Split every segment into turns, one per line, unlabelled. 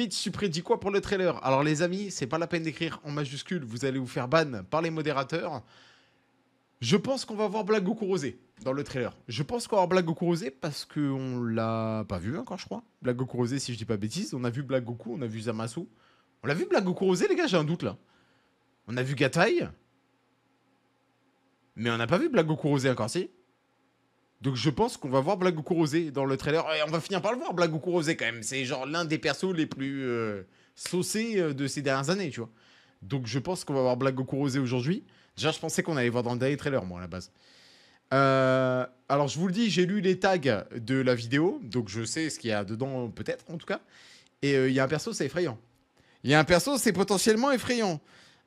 Fitch, supprédit quoi pour le trailer Alors les amis, c'est pas la peine d'écrire en majuscule, vous allez vous faire ban par les modérateurs. Je pense qu'on va voir Black Goku Rosé dans le trailer. Je pense qu'on va voir Black Goku Rosé parce qu'on l'a pas vu encore, je crois. Black Goku Rosé, si je dis pas bêtise. On a vu Black Goku, on a vu Zamasu. On l'a vu Black Goku Rosé, les gars, j'ai un doute là. On a vu Gatai. Mais on n'a pas vu Black Goku Rosé encore, si donc je pense qu'on va voir Goku Rosé dans le trailer. Et on va finir par le voir, Goku Rosé, quand même. C'est genre l'un des persos les plus euh, euh, de ces dernières années, tu vois. Donc je pense qu'on va voir Goku Rosé aujourd'hui. Déjà, je pensais qu'on allait voir dans le dernier trailer, moi, à la base. Euh, alors je vous le dis, j'ai lu les tags de la vidéo, donc je sais ce qu'il y a dedans, peut-être, en tout cas. Et euh, il y a un perso, c'est effrayant. Il y a un perso, c'est potentiellement effrayant.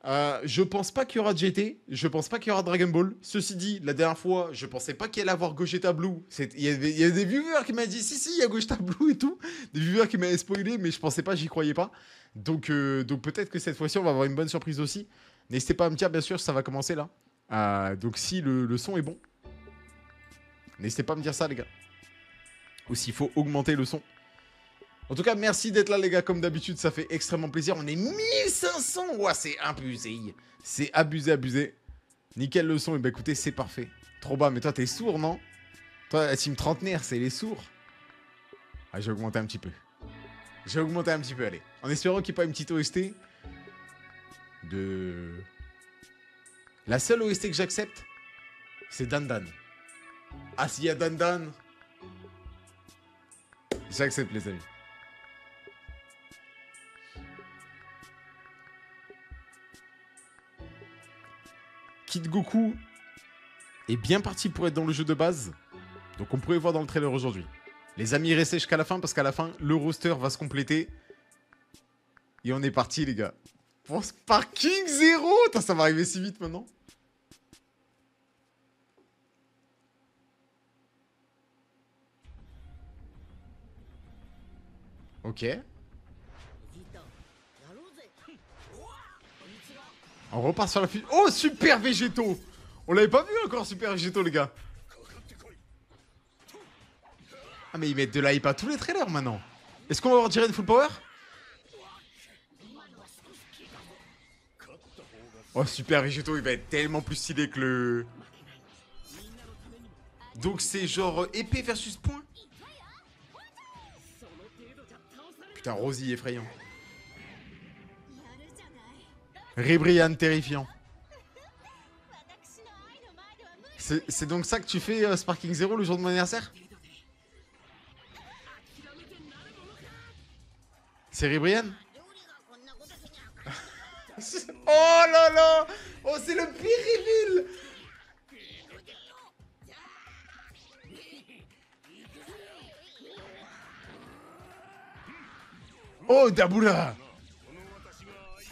Euh, je pense pas qu'il y aura GT, je pense pas qu'il y aura Dragon Ball. Ceci dit, la dernière fois, je pensais pas qu'il allait avoir Gogeta Blue. Il y, des viewers qui m'ont dit si, si, il y a Gogeta Blue et tout. Des viewers qui m'avaient spoilé, mais je pensais pas, j'y croyais pas. Donc, euh, donc peut-être que cette fois-ci, on va avoir une bonne surprise aussi. N'hésitez pas à me dire, bien sûr, ça va commencer là. Euh, donc si le, le, son est bon, n'hésitez pas à me dire ça, les gars. Ou s'il faut augmenter le son. En tout cas, merci d'être là, les gars. Comme d'habitude, ça fait extrêmement plaisir. On est 1500. Ouah, c'est abusé. C'est abusé, abusé. Nickel le son. Et eh bah, ben, écoutez, c'est parfait. Trop bas. Mais toi, t'es sourd, non Toi, la team trentenaire, c'est les sourds. Ah, j'ai augmenté un petit peu. J'ai augmenté un petit peu, allez. En espérant qu'il n'y ait pas une petite OST de... La seule OST que j'accepte, c'est Dandan. Ah, s'il y a Dandan, j'accepte, les amis. Kid Goku est bien parti pour être dans le jeu de base. Donc on pourrait voir dans le trailer aujourd'hui. Les amis, restez jusqu'à la fin parce qu'à la fin, le roster va se compléter. Et on est parti, les gars. Pour Sparking 0 Ça va arriver si vite maintenant. Ok. On repart sur la fuite. Oh, super végétaux On l'avait pas vu encore, super végétaux, les gars. Ah, mais ils mettent de l'hype à tous les trailers maintenant. Est-ce qu'on va avoir de full power Oh, super végétaux, il va être tellement plus stylé que le. Donc, c'est genre épée versus point Putain, Rosie, effrayant. Ribrian terrifiant. C'est donc ça que tu fais euh, Sparking Zero le jour de mon anniversaire C'est Ribrian Oh là là Oh c'est le pire reveal Oh Daboula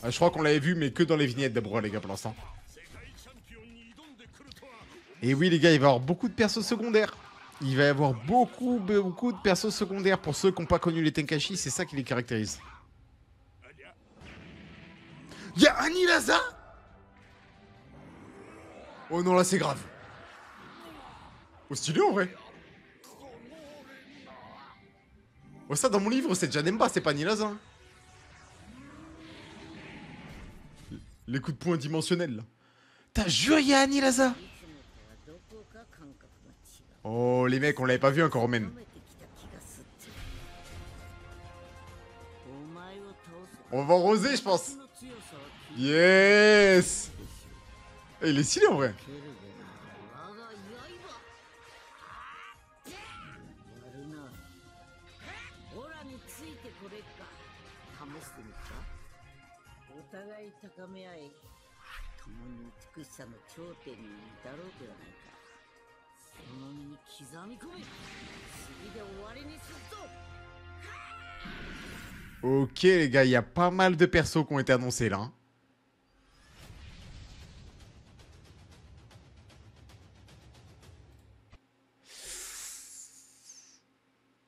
ah, je crois qu'on l'avait vu, mais que dans les vignettes d'Abroa, les gars, pour l'instant. Et oui, les gars, il va y avoir beaucoup de persos secondaires. Il va y avoir beaucoup, beaucoup de persos secondaires pour ceux qui n'ont pas connu les Tenkashi. C'est ça qui les caractérise. Y'a Anilaza Oh non, là, c'est grave. Au stylé en vrai. Oh, ça, dans mon livre, c'est Janemba, c'est pas hein. Les coups de poing dimensionnels. T'as juré, à Laza Oh, les mecs, on l'avait pas vu encore même. On va roser, je pense. Yes Et eh, il est stylé en vrai. Ok les gars, il y a pas mal de persos qui ont été annoncés là. Hein.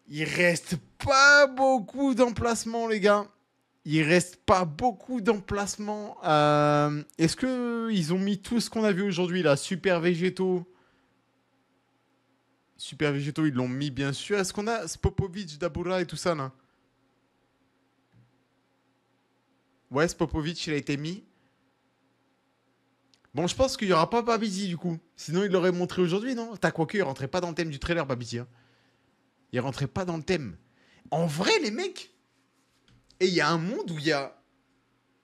Il reste pas beaucoup d'emplacements les gars il reste pas beaucoup d'emplacements. Euh, est-ce que ils ont mis tout ce qu'on a vu aujourd'hui là, super végétaux, super végétaux, ils l'ont mis bien sûr. Est-ce qu'on a Spopovic, Dabura et tout ça là Ouais, Spopovic, il a été mis. Bon, je pense qu'il n'y aura pas Babizi, du coup. Sinon, il l'aurait montré aujourd'hui, non T'as quoi que, il rentrait pas dans le thème du trailer, Babizi. Hein. Il rentrait pas dans le thème. En vrai, les mecs, il y a un monde où il y a.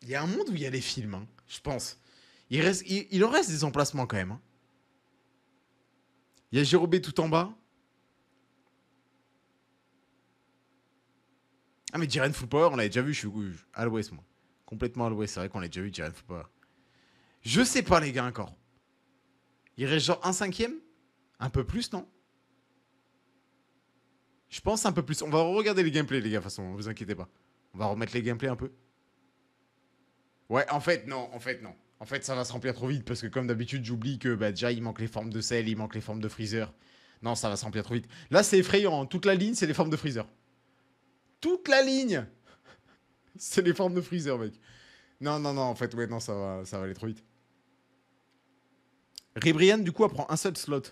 Il y a un monde où il y a les films, hein, je pense. Il, reste, il, en reste des emplacements quand même. Hein. Il y a Jérobé tout en bas. Ah, mais Jiren Full Power, on l'avait déjà vu, je suis à l'ouest, moi. Complètement à l'ouest, c'est vrai qu'on l'a déjà vu, Jiren Full Je sais pas, les gars, encore. Il reste genre un cinquième Un peu plus, non Je pense un peu plus. On va regarder les gameplay les gars, de toute façon, vous inquiétez pas. On va remettre les gameplays un peu. Ouais, en fait, non, en fait, non. En fait, ça va se remplir trop vite parce que, comme d'habitude, j'oublie que bah, déjà, il manque les formes de sel, il manque les formes de freezer. Non, ça va se remplir trop vite. Là, c'est effrayant. Hein. Toute la ligne, c'est les formes de freezer. Toute la ligne C'est les formes de freezer, mec. Non, non, non, en fait, ouais, non, ça va, ça va aller trop vite. Ribrian, du coup, apprend un seul slot.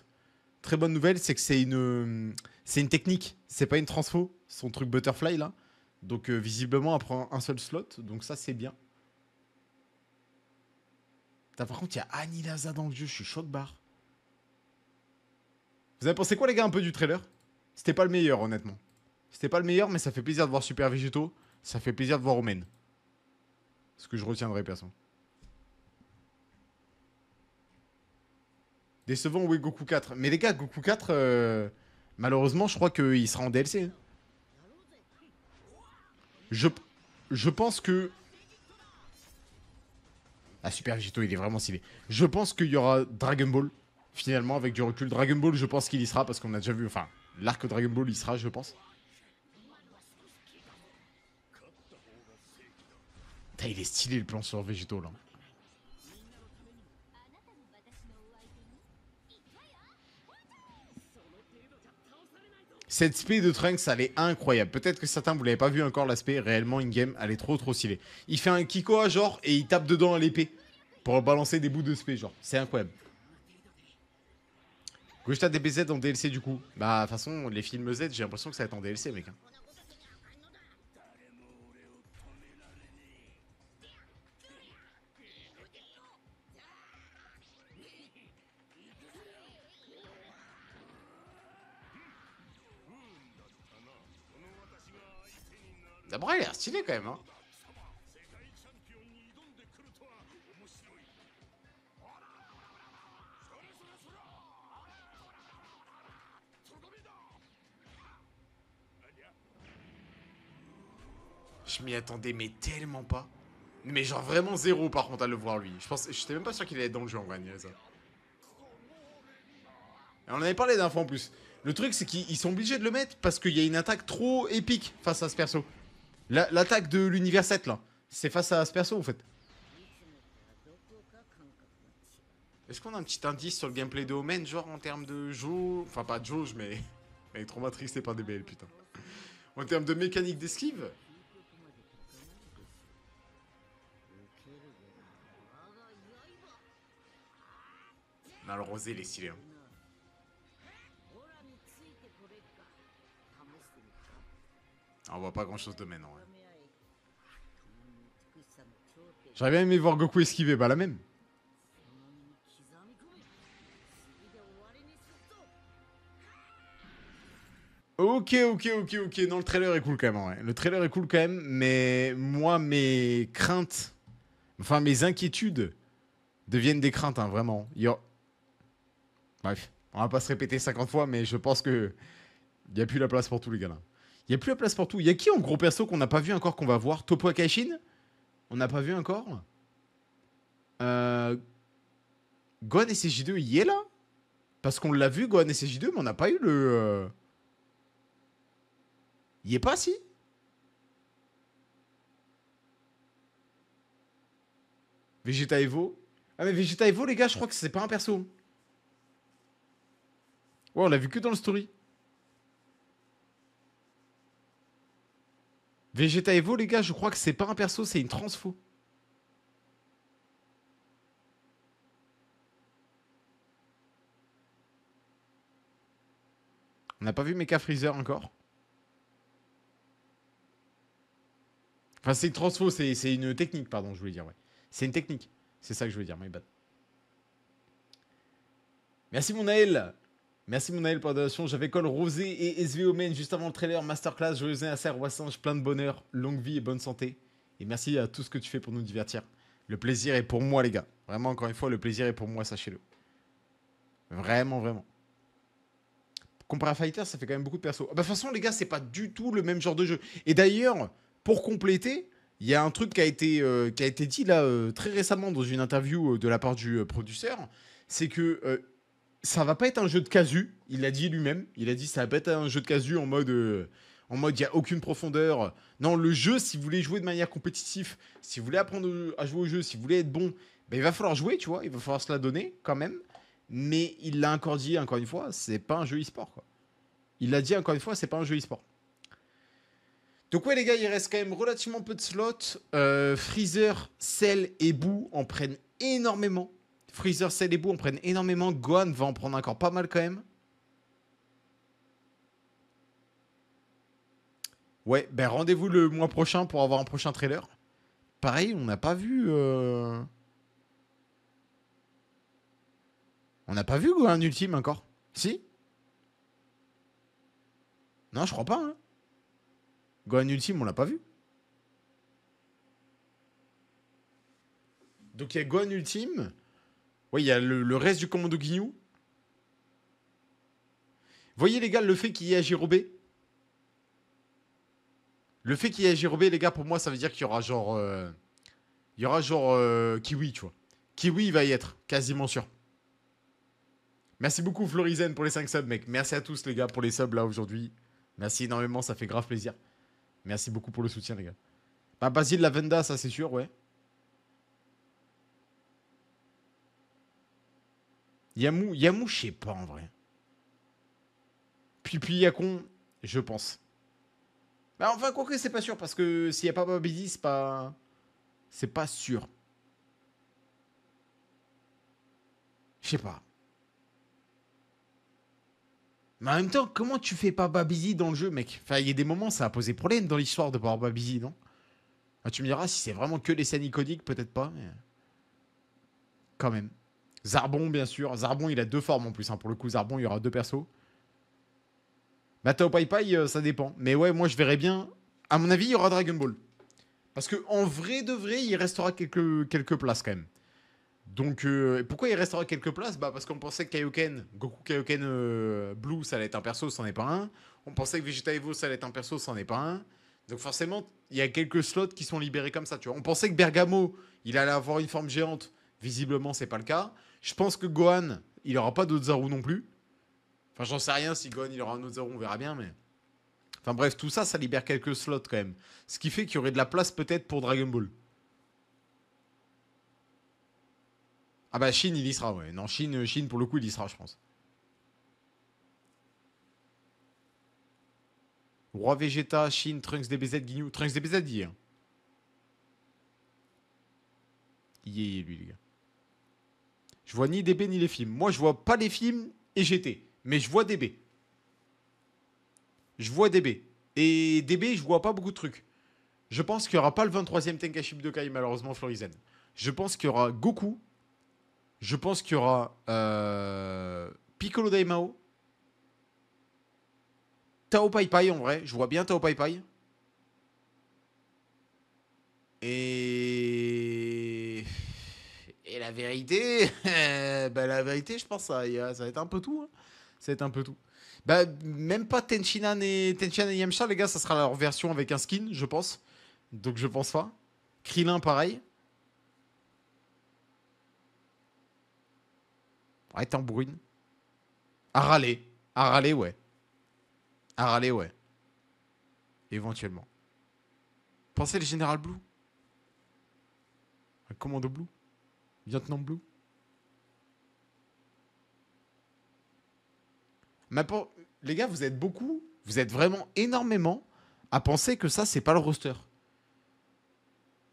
Très bonne nouvelle, c'est que c'est une, euh, c'est une technique. C'est pas une transfo, son truc butterfly, là. Donc euh, visiblement, après un seul slot, donc ça c'est bien. par contre, il y a Anilaza dans le jeu, je suis choc barre. Vous avez pensé quoi les gars un peu du trailer C'était pas le meilleur honnêtement. C'était pas le meilleur, mais ça fait plaisir de voir Super Vegeto. Ça fait plaisir de voir Omen. Ce que je retiendrai, personne. Décevant, oui, Goku 4. Mais les gars, Goku 4, euh, malheureusement, je crois qu'il sera en DLC. Hein. Je, je pense que. Ah, Super Vegito, il est vraiment stylé. Je pense qu'il y aura Dragon Ball, finalement, avec du recul. Dragon Ball, je pense qu'il y sera, parce qu'on a déjà vu. Enfin, l'arc Dragon Ball, il sera, je pense. Putain, il est stylé le plan sur Vegito là. cette spé de Trunks, elle est incroyable. Peut-être que certains, vous l'avez pas vu encore, l'aspect réellement in-game, elle est trop trop stylée. Il fait un Kiko à genre et il tape dedans à l'épée pour balancer des bouts de spé, genre. C'est incroyable. Gusta DBZ en DLC du coup. Bah, de toute façon, les films Z, j'ai l'impression que ça va être en DLC, mec. Hein.
D'abord, il a l'air stylé quand même. Hein.
Je m'y attendais, mais tellement pas. Mais genre vraiment zéro par contre à le voir lui. Je pense, j'étais même pas sûr qu'il allait être dans le jeu en vrai, ça. on avait parlé d'un fois en plus. Le truc c'est qu'ils sont obligés de le mettre parce qu'il y a une attaque trop épique face à ce perso. L'attaque de l'univers 7 là, c'est face à ce perso, en fait. Est-ce qu'on a un petit indice sur le gameplay de Omen, genre en termes de jauge Enfin, pas de jauge, mais. Elle est trop pas par DBL, putain. En termes de mécanique d'esquive Non, le rosé, il est On voit pas grand chose de maintenant. Hein. J'aurais bien aimé voir Goku esquiver, bah la même. Ok, ok, ok, ok. Non, le trailer est cool quand même. Ouais. Le trailer est cool quand même, mais moi, mes craintes, enfin mes inquiétudes deviennent des craintes, hein, vraiment. Bref, on va pas se répéter 50 fois, mais je pense que il a plus la place pour tous les gars là. Il a plus la place pour tout. Il y a qui en gros perso qu'on n'a pas vu encore qu'on va voir Topo Akashin On n'a pas vu encore euh... Gohan et CJ2, il est là Parce qu'on l'a vu, Gohan et CJ2, mais on n'a pas eu le. Euh, il est pas, si Vegeta Evo Ah, mais Vegeta Evo, les gars, je crois que c'est pas un perso. Ouais, on l'a vu que dans le story. Vegeta Evo, les gars, je crois que c'est pas un perso, c'est une transfo. On n'a pas vu Mecha Freezer encore. Enfin, c'est une transfo, c'est une technique, pardon, je voulais dire, ouais. C'est une technique. C'est ça que je voulais dire, my bad. Merci, mon Naël Merci mon pour pour donation. J'avais Col Rosé et SVO juste avant le trailer, masterclass, joyeux anniversaire, Wassange, plein de bonheur, longue vie et bonne santé. Et merci à tout ce que tu fais pour nous divertir. Le plaisir est pour moi, les gars. Vraiment, encore une fois, le plaisir est pour moi, sachez-le. Vraiment, vraiment. Comparé à Fighter, ça fait quand même beaucoup de persos. Ah bah, de toute façon, les gars, c'est pas du tout le même genre de jeu. Et d'ailleurs, pour compléter, il y a un truc qui a été, euh, qui a été dit là euh, très récemment dans une interview euh, de la part du producteur. C'est que ça va pas être un jeu de casu. Il l'a dit lui-même. Il a dit ça va pas être un jeu de casu en mode. Euh, en mode, il n'y a aucune profondeur. Non, le jeu, si vous voulez jouer de manière compétitive, si vous voulez apprendre à jouer au jeu, si vous voulez être bon, ben, il va falloir jouer, tu vois. Il va falloir se la donner quand même. Mais il l'a encore dit, encore une fois, c'est pas un jeu e-sport. Il l'a dit encore une fois, c'est pas un jeu e-sport. Donc ouais les gars, il reste quand même relativement peu de slots. Euh, Freezer, Cell et Boo en prennent énormément. Freezer, bouts. on prenne énormément. Gohan va en prendre encore pas mal quand même. Ouais, ben rendez-vous le mois prochain pour avoir un prochain trailer. Pareil, on n'a pas vu. Euh, on n'a pas vu Gohan Ultime encore. Si Non, je crois pas. Hein. Gohan Ultime, on l'a pas vu. Donc il y a Gohan Ultime. Oui, il y a le, reste du commando Guignou. Voyez les gars, le fait qu'il y ait Jirobé. Le fait qu'il y ait Jirobé, les gars, pour moi, ça veut dire qu'il y aura genre... Euh, il y aura genre euh, Kiwi, tu vois. Kiwi, va y être, quasiment sûr. Merci beaucoup Florizen pour les 5 subs, mec. Merci à tous les gars pour les subs là aujourd'hui. Merci énormément, ça fait grave plaisir. Merci beaucoup pour le soutien, les gars. Bah, Basile Lavenda, ça c'est sûr, ouais. Yamou, Yamou, je sais pas en vrai. Puis, puis Yacon, je pense. Bah, enfin, que c'est pas sûr, parce que s'il n'y a pas Babizi, c'est pas. C'est pas sûr. Je sais pas. Mais en même temps, comment tu fais pas Babizi dans le jeu, mec Enfin, il y a des moments, ça a posé problème dans l'histoire de pas avoir Babizi, non ah, Tu me diras si c'est vraiment que les scènes iconiques, peut-être pas, mais. Quand même. Zarbon, bien sûr. Zarbon, il a deux formes en plus. Hein. Pour le coup, Zarbon, il y aura deux persos. Matao Pai euh, ça dépend. Mais ouais, moi, je verrais bien. À mon avis, il y aura Dragon Ball. Parce que en vrai de vrai, il restera quelques, quelques places quand même. Donc, euh, pourquoi il restera quelques places bah, Parce qu'on pensait que Kaioken, Goku Kaioken euh, Blue, ça allait être un perso, ça n'en est pas un. On pensait que Vegeta Evo, ça allait être un perso, ça n'en est pas un. Donc, forcément, il y a quelques slots qui sont libérés comme ça. Tu vois. On pensait que Bergamo, il allait avoir une forme géante. Visiblement, c'est pas le cas. Je pense que Gohan, il n'aura pas d'autres Zaru non plus. Enfin, j'en sais rien si Gohan, il aura un autre Zaru, on verra bien, mais. Enfin bref, tout ça, ça libère quelques slots quand même. Ce qui fait qu'il y aurait de la place peut-être pour Dragon Ball. Ah bah Chine, il y sera, ouais. Non, Chine, Chine, pour le coup, il y sera, je pense. Roi Vegeta, Chine, Trunks DBZ, Guignou. Trunks DBZ, il y est. y lui, les gars. Je vois ni DB ni les films. Moi, je vois pas les films et GT. Mais je vois DB. Je vois DB. Et DB, je vois pas beaucoup de trucs. Je pense qu'il n'y aura pas le 23e Tenkaship de Kai, malheureusement, Florizen. Je pense qu'il y aura Goku. Je pense qu'il y aura euh, Piccolo Daimao. Tao Pai Pai, en vrai. Je vois bien Tao Pai Pai. la vérité, bah, la vérité, je pense, ça, ça va être un peu tout. Hein. Ça va être un peu tout. Bah, même pas Tenchinan et, Tenchinan et Yamcha, les gars, ça sera leur version avec un skin, je pense. Donc je pense pas. Krillin, pareil. arrête en bruine, À râler. À râler, ouais. À râler, ouais. Éventuellement. Pensez le général Blue. Un commando Blue. Vietnam Blue. Mais Les gars, vous êtes beaucoup, vous êtes vraiment énormément à penser que ça, c'est pas le roster.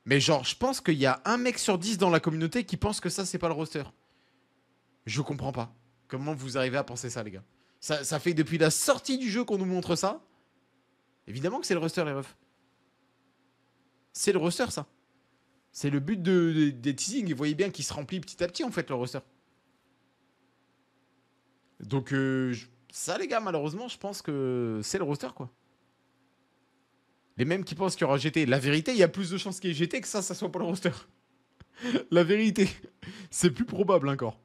Mais genre, je pense qu'il y a un mec sur dix dans la communauté qui pense que ça, c'est pas le roster. Je comprends pas. Comment vous arrivez à penser ça, les gars ça, ça fait depuis la sortie du jeu qu'on nous montre ça. Évidemment que c'est le roster, les meufs C'est le roster, ça. C'est le but de, des teasings. Vous voyez bien qu'il se remplit petit à petit, en fait, le roster. Donc, euh, ça, les gars, malheureusement, je pense que c'est le roster, quoi. Les mêmes qui pensent qu'il y aura GT. La vérité, il y a plus de chances qu'il y ait GT que ça, ça soit pas le roster. La vérité. C'est plus probable encore.